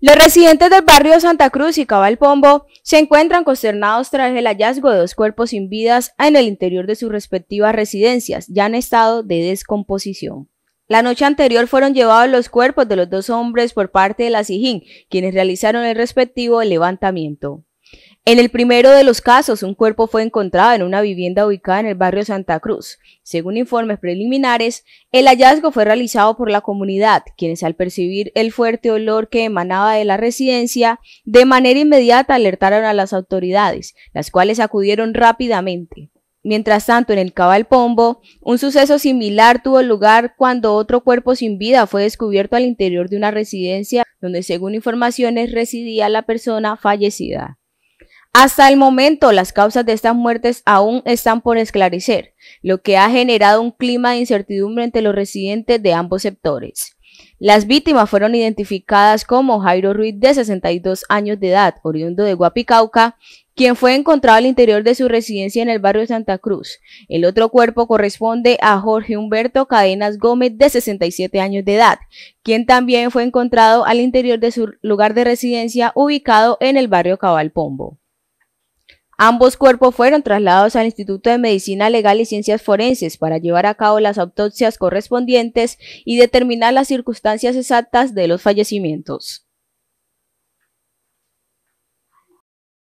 Los residentes del barrio Santa Cruz y Cabal Pombo se encuentran consternados tras el hallazgo de dos cuerpos sin vidas en el interior de sus respectivas residencias, ya en estado de descomposición. La noche anterior fueron llevados los cuerpos de los dos hombres por parte de la SIJIN, quienes realizaron el respectivo levantamiento. En el primero de los casos, un cuerpo fue encontrado en una vivienda ubicada en el barrio Santa Cruz. Según informes preliminares, el hallazgo fue realizado por la comunidad, quienes al percibir el fuerte olor que emanaba de la residencia, de manera inmediata alertaron a las autoridades, las cuales acudieron rápidamente. Mientras tanto, en el Cabal Pombo, un suceso similar tuvo lugar cuando otro cuerpo sin vida fue descubierto al interior de una residencia donde, según informaciones, residía la persona fallecida. Hasta el momento, las causas de estas muertes aún están por esclarecer, lo que ha generado un clima de incertidumbre entre los residentes de ambos sectores. Las víctimas fueron identificadas como Jairo Ruiz, de 62 años de edad, oriundo de Guapicauca, quien fue encontrado al interior de su residencia en el barrio Santa Cruz. El otro cuerpo corresponde a Jorge Humberto Cadenas Gómez, de 67 años de edad, quien también fue encontrado al interior de su lugar de residencia ubicado en el barrio Cabalpombo. Ambos cuerpos fueron trasladados al Instituto de Medicina Legal y Ciencias Forenses para llevar a cabo las autopsias correspondientes y determinar las circunstancias exactas de los fallecimientos.